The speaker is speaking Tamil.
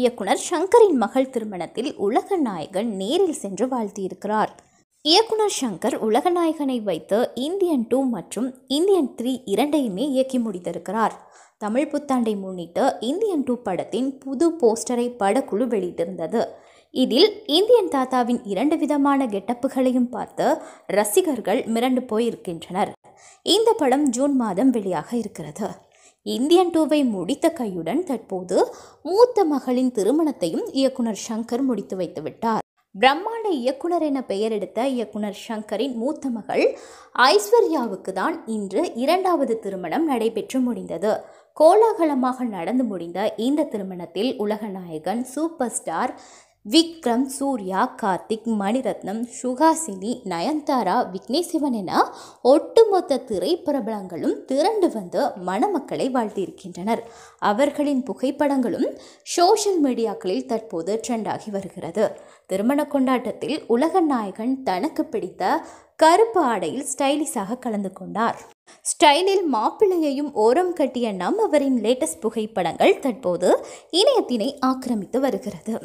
இயக்குனர் ஷங்கரின் மகள் திருமணத்தில் உலக நாயகன் நேரில் சென்று வாழ்த்தியிருக்கிறார் இயக்குனர் ஷங்கர் நாயகனை வைத்து இந்தியன் டூ மற்றும் இந்தியன் த்ரீ இரண்டையுமே இயக்கி முடித்திருக்கிறார் தமிழ் புத்தாண்டை முன்னிட்டு இந்தியன் டூ படத்தின் புது போஸ்டரை படக்குழு வெளியிட்டிருந்தது இதில் இந்தியன் தாத்தாவின் இரண்டு விதமான கெட்டப்புகளையும் பார்த்து ரசிகர்கள் மிரண்டு போயிருக்கின்றனர் இந்த படம் ஜூன் மாதம் வெளியாக இருக்கிறது இந்தியன் டூவை முடித்த கையுடன் தற்போது மூத்த மகளின் திருமணத்தையும் இயக்குனர் சங்கர் முடித்து வைத்துவிட்டார் பிரம்மாண்ட இயக்குனர் என பெயர் எடுத்த இயக்குனர் சங்கரின் மூத்த மகள் ஐஸ்வர்யாவுக்கு தான் இன்று இரண்டாவது திருமணம் நடைபெற்று முடிந்தது கோலாகலமாக நடந்து முடிந்த இந்த திருமணத்தில் உலக நாயகன் சூப்பர் ஸ்டார் விக்ரம் சூர்யா கார்த்திக் மணிரத்னம் சுகாசினி நயன்தாரா விக்னேசிவன் என ஒட்டுமொத்த திரைப்பிரபலங்களும் திரண்டு வந்து மணமக்களை வாழ்த்தியிருக்கின்றனர் அவர்களின் புகைப்படங்களும் சோஷியல் மீடியாக்களில் தற்போது ட்ரெண்டாகி வருகிறது திருமண கொண்டாட்டத்தில் உலக நாயகன் தனக்கு பிடித்த கருப்பு ஆடையில் ஸ்டைலிஷாக கலந்து கொண்டார் ஸ்டைலில் மாப்பிள்ளையையும் ஓரம் கட்டிய நம் அவரின் லேட்டஸ்ட் புகைப்படங்கள் தற்போது இணையத்தினை ஆக்கிரமித்து வருகிறது